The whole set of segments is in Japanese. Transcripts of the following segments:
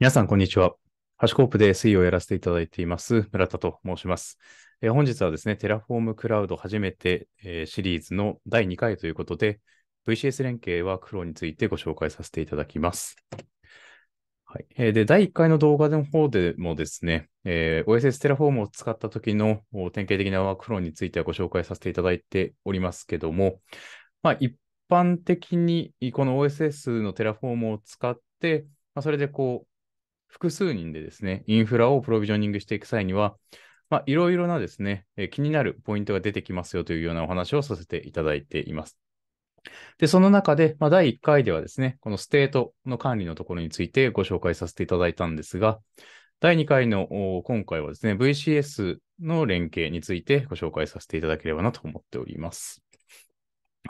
皆さん、こんにちは。ハシコープで SE をやらせていただいています、村田と申します。えー、本日はですね、テラフォームクラウド初めて、えー、シリーズの第2回ということで、VCS 連携はローについてご紹介させていただきます。はいえー、で、第1回の動画の方でもですね、えー、OSS テラフォームを使った時の典型的なワークフローについてはご紹介させていただいておりますけども、まあ、一般的にこの OSS のテラフォームを使って、まあ、それでこう複数人でですね、インフラをプロビジョニングしていく際には、いろいろなですね、え気になるポイントが出てきますよというようなお話をさせていただいています。で、その中で、まあ、第1回ではですね、このステートの管理のところについてご紹介させていただいたんですが、第2回の今回はですね、VCS の連携についてご紹介させていただければなと思っております。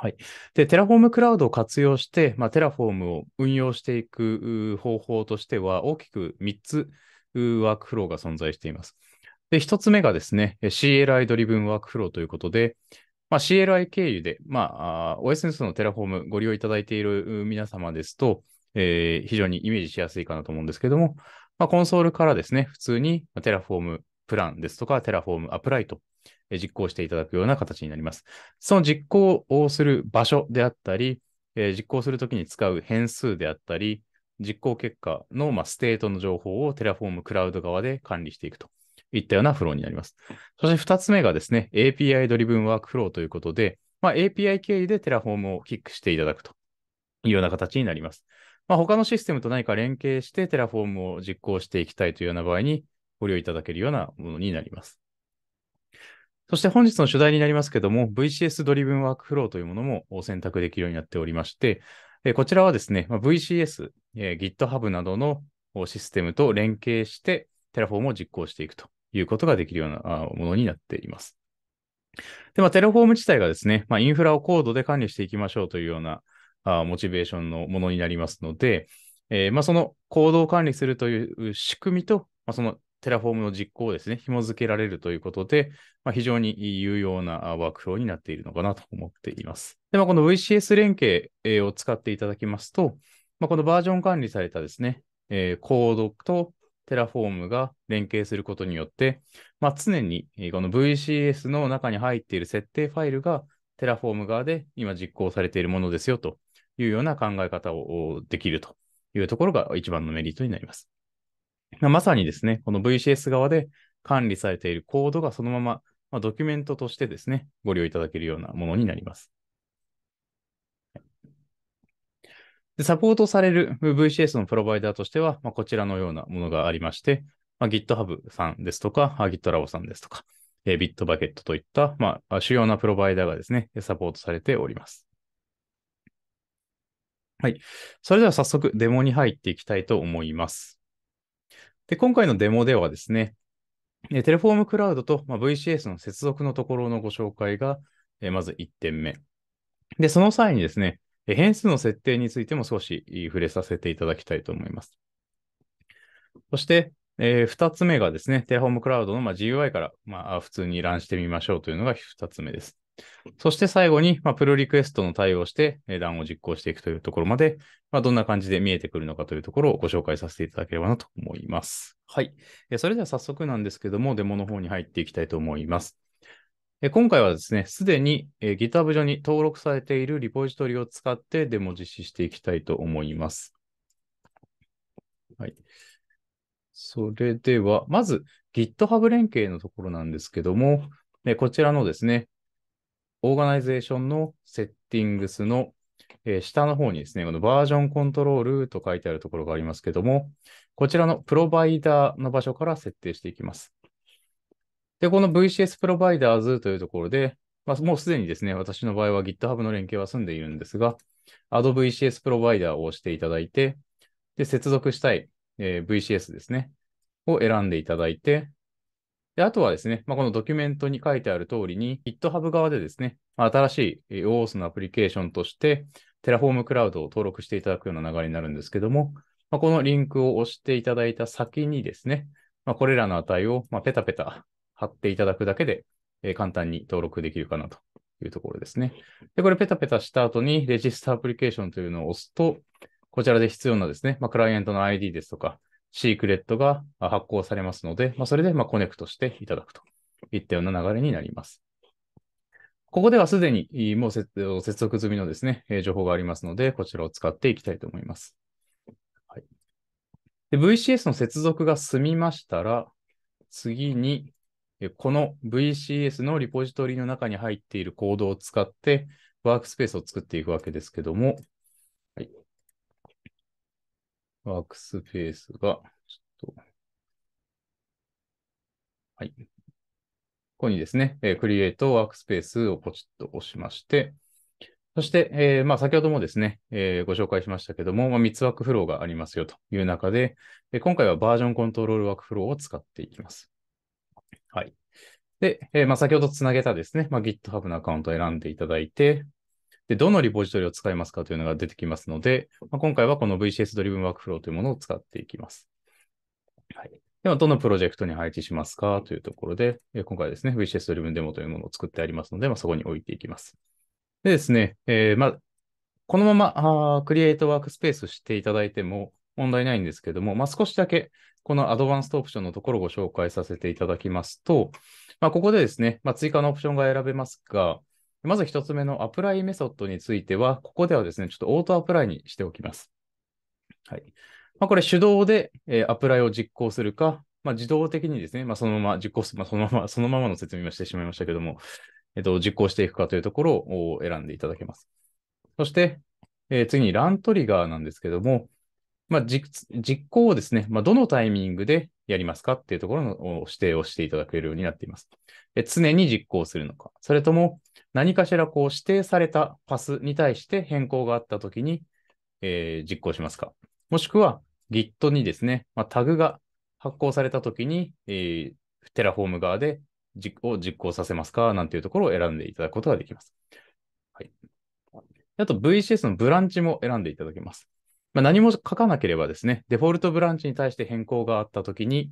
はい。で、テラフォームクラウドを活用して、まあ、テラフォームを運用していく方法としては、大きく3つワークフローが存在しています。で、1つ目がですね、CLI ドリブンワークフローということで、まあ、CLI 経由で、まあ、OSNS のテラフォームご利用いただいている皆様ですと、えー、非常にイメージしやすいかなと思うんですけども、まあ、コンソールからですね、普通にテラフォームプランですとか、テラフォームアプライと実行していただくような形になります。その実行をする場所であったり、え実行するときに使う変数であったり、実行結果の、まステートの情報をテラフォームクラウド側で管理していくといったようなフローになります。そして2つ目がですね、API ドリブンワークフローということで、まあ、API 経由でテラフォームをキックしていただくというような形になります。まあ、他のシステムと何か連携してテラフォームを実行していきたいというような場合にご利用いただけるようなものになります。そして本日の主題になりますけども、VCS ドリブンワークフローというものも選択できるようになっておりまして、こちらはですね、VCS、GitHub などのシステムと連携してテラフォームを実行していくということができるようなものになっています。で、まあ、テ e フォーム自体がですね、まあ、インフラをコードで管理していきましょうというようなあモチベーションのものになりますので、えー、まあ、その行動を管理するという仕組みと、まあ、そのテラフォームの実行をですね、紐付けられるということで、まあ、非常に有用なワークフローになっているのかなと思っています。で、まあ、この VCS 連携を使っていただきますと、まあ、このバージョン管理されたですね、えー、コードとテラフォームが連携することによって、まあ、常にこの VCS の中に入っている設定ファイルがテラフォーム側で今実行されているものですよというような考え方をできるというところが一番のメリットになります。まさにですね、この VCS 側で管理されているコードがそのまま、まあ、ドキュメントとしてですね、ご利用いただけるようなものになります。でサポートされる VCS のプロバイダーとしては、まあ、こちらのようなものがありまして、まあ、GitHub さんですとか、GitLab さんですとか、えー、Bitbucket といった、まあ、主要なプロバイダーがですね、サポートされております。はい。それでは早速デモに入っていきたいと思います。で、今回のデモではですね、えテレフォームクラウドと、ま VCS の接続のところのご紹介が、えまず1点目。で、その際にですね、変数の設定についても少し触れさせていただきたいと思います。そして、えー、2つ目がですね、テレフォームクラウドの、ま GUI から、まあ、普通にランしてみましょうというのが2つ目です。そして最後に、まあ、プルリクエストの対応して、値段を実行していくというところまで、まあ、どんな感じで見えてくるのかというところをご紹介させていただければなと思います。はい。それでは早速なんですけども、デモの方に入っていきたいと思います。今回はですね、すでに GitHub 上に登録されているリポジトリを使ってデモ実施していきたいと思います。はい。それでは、まず GitHub 連携のところなんですけども、こちらのですね、オーガナイゼーションのセッティングスの、えー、下の方にですね、このバージョンコントロールと書いてあるところがありますけども、こちらのプロバイダーの場所から設定していきます。で、この VCS プロバイダーズというところで、まあ、もうすでにですね、私の場合は GitHub の連携は済んでいるんですが、Add VCS プロバイダーを押していただいて、で、接続したい、えー、VCS ですね、を選んでいただいて、で、あとはですね、まあ、このドキュメントに書いてある通りに、GitHub 側でですね、新しい o a u のアプリケーションとして、テラフォームクラウドを登録していただくような流れになるんですけども、まあ、このリンクを押していただいた先にですね、まあ、これらの値をまペタペタ貼っていただくだけで、え簡単に登録できるかなというところですね。で、これペタペタした後に、レジスタアプリケーションというのを押すと、こちらで必要なですね、まあ、クライアントの ID ですとか、シークレットが発行されますので、まあ、それでまコネクトしていただくといったような流れになります。ここではすでにもう接続済みのですね、情報がありますので、こちらを使っていきたいと思います。はい、で VCS の接続が済みましたら、次に、この VCS のリポジトリの中に入っているコードを使って、ワークスペースを作っていくわけですけども、ワークスペースが、ちょっと、はい。ここにですね、えー、Create w o r k s をポチッと押しまして、そして、えー、まあ、先ほどもですね、えー、ご紹介しましたけども、まあ、3つワークフローがありますよという中で、えー、今回はバージョンコントロールワークフローを使っていきます。はい。で、えまあ、先ほどつなげたですね、まあ、GitHub のアカウントを選んでいただいて、で、どのリポジトリを使いますかというのが出てきますので、まあ、今回はこの VCS ドリブンワークフローというものを使っていきます。はい。では、どのプロジェクトに配置しますかというところで、今回はですね、VCS ドリブンデモというものを作ってありますので、まあ、そこに置いていきます。でですね、えー、まあ、このままあクリエイトワークスペースしていただいても問題ないんですけども、まあ、少しだけこのアドバンストオプションのところをご紹介させていただきますと、まあ、ここでですね、まあ、追加のオプションが選べますが、まず1つ目のアプライメソッドについては、ここではですね、ちょっとオートアプライにしておきます。はい。まあ、これ手動で、えー、アプライを実行するか、まあ、自動的にですね、まあ、そのまま実行する、まあ、そのまま、そのままの説明をしてしまいましたけども、えっ、ー、と、実行していくかというところを選んでいただけます。そして、えー、次にラントリガーなんですけども、まあ、実行をですね、まあ、どのタイミングでやりますかっていうところの指定をしていただけるようになっています。で常に実行するのか、それとも何かしらこう指定されたパスに対して変更があったときに、えー、実行しますか。もしくは Git にですね、まあ、タグが発行されたときに、えー、テラフォーム側で実を実行させますかなんていうところを選んでいただくことができます。はい、あと VCS のブランチも選んでいただけます。まあ、何も書かなければですね、デフォルトブランチに対して変更があったときに、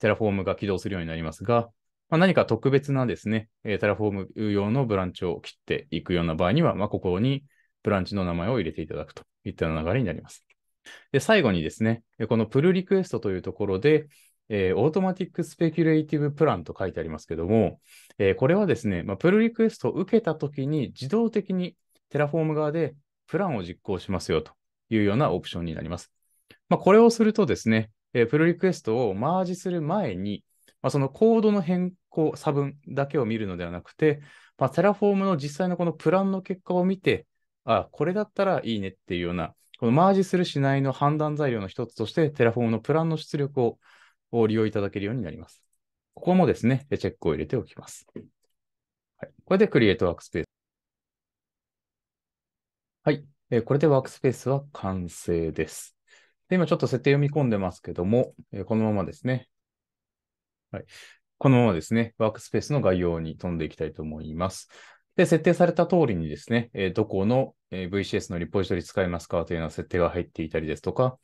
テラフォームが起動するようになりますが、まあ、何か特別なですね、テラフォーム用のブランチを切っていくような場合には、まあ、ここにブランチの名前を入れていただくといった流れになります。で最後にですね、このプルリクエストというところで、えー、オートマティックスペキュレイティブプランと書いてありますけども、えー、これはですね、まあ、プルリクエストを受けたときに自動的にテラフォーム側でプランを実行しますよというようなオプションになります。まあ、これをするとですね、えー、プルリクエストをマージする前に、まあ、そのコードの変更、差分だけを見るのではなくて、まあ、テラフォームの実際のこのプランの結果を見て、あ、これだったらいいねっていうような、このマージするしないの判断材料の一つとして、テラフォームのプランの出力を利用いただけるようになります。ここもですね、チェックを入れておきます。はい、これで Create Workspace。はい。えー、これでワークスペースは完成です。で、今ちょっと設定読み込んでますけども、えー、このままですね。はい。このままですね、ワークスペースの概要に飛んでいきたいと思います。で、設定された通りにですね、えー、どこの、え VCS のリポジトリ使いますかというような設定が入っていたりですとか、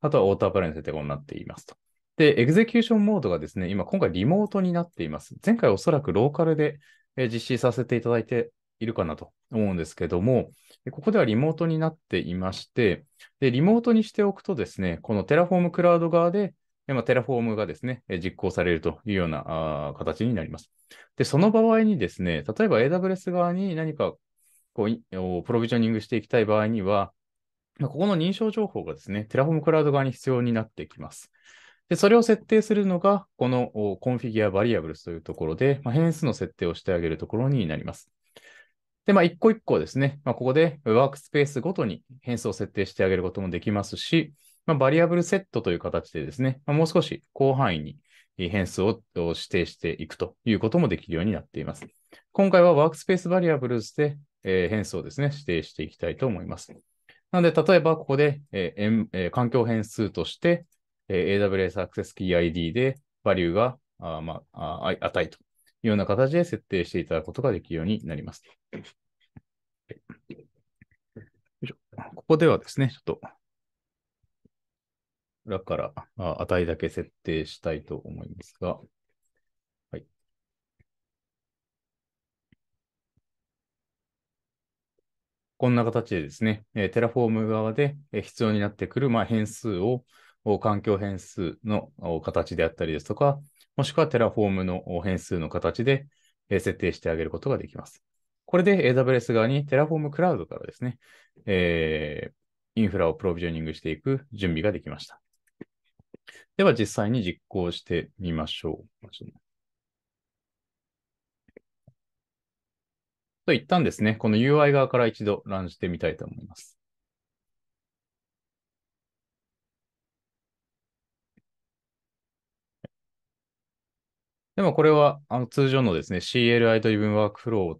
あとはオータープライの設定がなっていますと。で、エグゼキューションモードがですね、今今回リモートになっています。前回おそらくローカルで実施させていただいているかなと思うんですけども、ここではリモートになっていまして、でリモートにしておくとですね、このテラフォームクラウド側で、まあ、テラフォームがですね、実行されるというような形になります。で、その場合にですね、例えば AWS 側に何かこうプロビジョニングしていきたい場合には、ここの認証情報がですね、テラフォームクラウド側に必要になってきます。で、それを設定するのが、このコンフィギュアバリアブルスというところで、まあ、変数の設定をしてあげるところになります。で、まあ、一個一個ですね、まあ、ここでワークスペースごとに変数を設定してあげることもできますし、まあ、バリアブルセットという形でですね、まあ、もう少し広範囲に変数を指定していくということもできるようになっています。今回はワークスペースバリアブルズで、え変数をですね、指定していきたいと思います。なので、例えばここで、えーえー、環境変数として、えー、AWS Access Key ID で、バリューがあ、まあ、あ値というような形で設定していただくことができるようになります。ここではですね、ちょっと裏から値だけ設定したいと思いますが、はい。こんな形でですね、えー、テラフォーム側で必要になってくる、まあ、変数を環境変数の形であったりですとか、もしくはテラフォームの変数の形で設定してあげることができます。これで AWS 側にテラフォームクラウドからですね、えー、インフラをプロビジョニングしていく準備ができました。では実際に実行してみましょう。と一旦ですね、この UI 側から一度ランしてみたいと思います。でもこれはあの通常のですね、CLI ドリブンワークフロー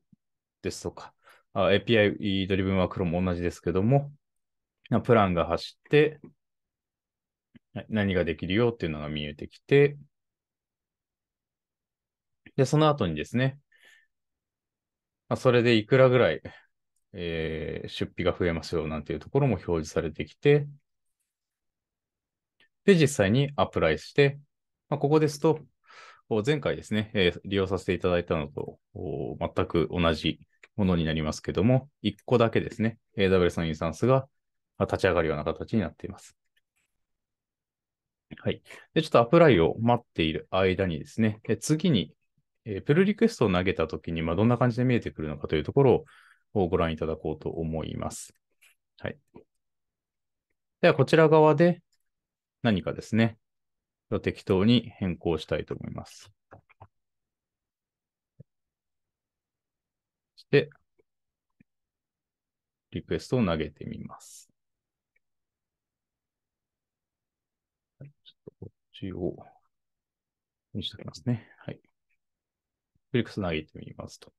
ですとか、API ドリブンワークフローも同じですけども、プランが走って、何ができるよっていうのが見えてきて、で、その後にですね、それでいくらぐらい、えー、出費が増えますよなんていうところも表示されてきて、で、実際にアプライして、まあ、ここですと、前回ですね、えー、利用させていただいたのと全く同じものになりますけども、1個だけですね、AWS のインスタンスが立ち上がるような形になっています。はい。で、ちょっとアプライを待っている間にですね、で次に、えプルリクエストを投げたときに、まあ、どんな感じで見えてくるのかというところをご覧いただこうと思います。はい。では、こちら側で何かですね、適当に変更したいと思います。そして、リクエストを投げてみます。ちょっとこっちを、にしておきますね。はい。リクエスト投げてみますと。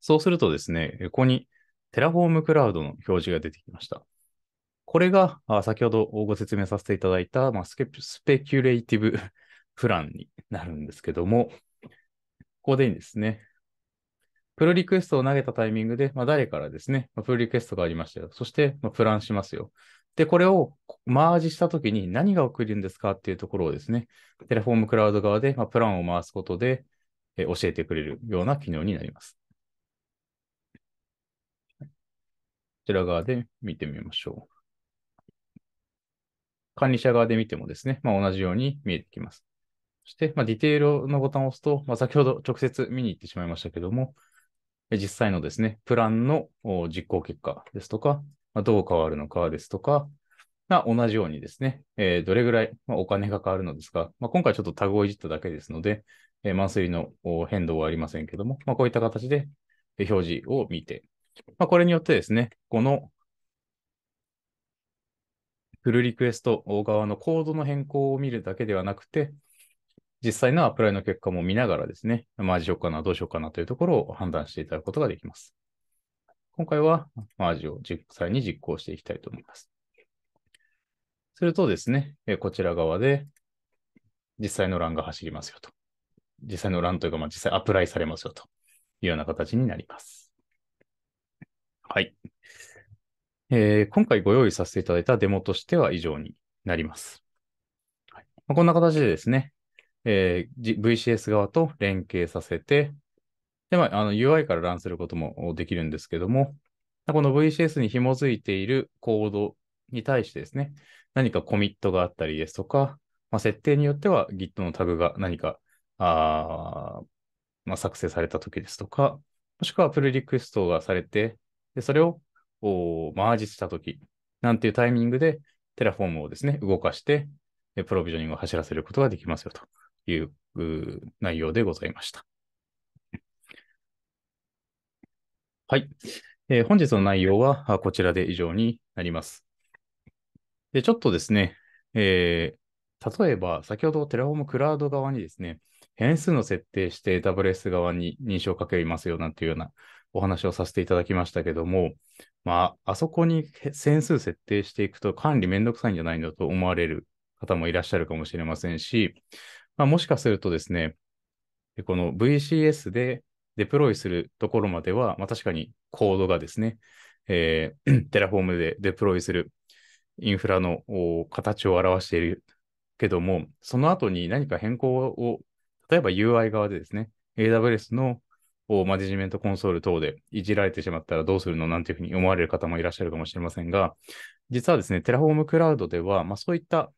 そうするとですね、ここに Terraform Cloud の表示が出てきました。これが、あ先ほどご説明させていただいた、まあ、スペキュレイティブ プランになるんですけども、ここでですね、プロリクエストを投げたタイミングで、まあ、誰からですね、まあ、プロリクエストがありましたよ。そして、まあ、プランしますよ。で、これをマージしたときに何が起きるんですかっていうところをですね、テレフォームクラウド側で、まあ、プランを回すことで、え教えてくれるような機能になります。こちら側で見てみましょう。管理者側で見てもですね、まあ、同じように見えてきます。そして、まあ、ディテールのボタンを押すと、まあ、先ほど直接見に行ってしまいましたけども、実際のですね、プランの実行結果ですとか、まあ、どう変わるのかですとか、まあ、同じようにですね、えー、どれぐらい、まお金が変わるのですが、まあ、今回ちょっとタグをいじっただけですので、えー、マンスリーの変動はありませんけども、まあ、こういった形で表示を見て、まあ、これによってですね、このフルリクエスト側のコードの変更を見るだけではなくて、実際のアプライの結果も見ながらですね、まー味しようかな、どうしようかなというところを判断していただくことができます。今回はマージを実際に実行していきたいと思います。するとですね、こちら側で実際の欄が走りますよと。実際の欄というか、まあ、実際アプライされますよというような形になります。はい。えー、今回ご用意させていただいたデモとしては以上になります。はい、まあ、こんな形でですね、えー、VCS 側と連携させて、でまあ、の UI から乱することもできるんですけども、この VCS に紐づいているコードに対してですね、何かコミットがあったりですとか、まあ、設定によっては Git のタグが何かあ、まあ、作成された時ですとか、もしくはプルリクエストがされて、でそれをこう、マージしたとき、なんていうタイミングで、テラフォームをですね、動かして、プロビジョニングを走らせることができますよという内容でございました。はい。えー、本日の内容はこちらで以上になります。で、ちょっとですね、えー、例えば先ほどテラフォームクラウド側にですね、変数の設定して AWS 側に認証をかけますよなんていうようなお話をさせていただきましたけども、まあ、あそこに点数設定していくと管理めんどくさいんじゃないのと思われる方もいらっしゃるかもしれませんし、まあ、もしかするとですね、この VCS でデプロイするところまでは、まあ、確かにコードがですね、えー、テラフォームでデプロイするインフラの形を表しているけども、その後に何か変更を、例えば UI 側でですね、AWS のをマネジメントコンソール等でいじられてしまったらどうするのなんていうふうに思われる方もいらっしゃるかもしれませんが、実はですね、テラフォームクラウドでは、まあ、そういった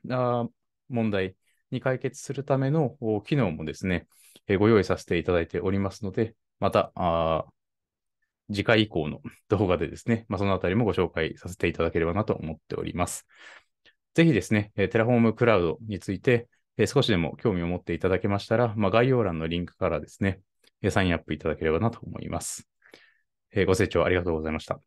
問題に解決するための機能もですね、えー、ご用意させていただいておりますので、また、次回以降の 動画でですね、まあ、そのあたりもご紹介させていただければなと思っております。ぜひですね、テラフォームクラウドについて、え少しでも興味を持っていただけましたら、まあ、概要欄のリンクからですね、サインアップいただければなと思います。えご清聴ありがとうございました。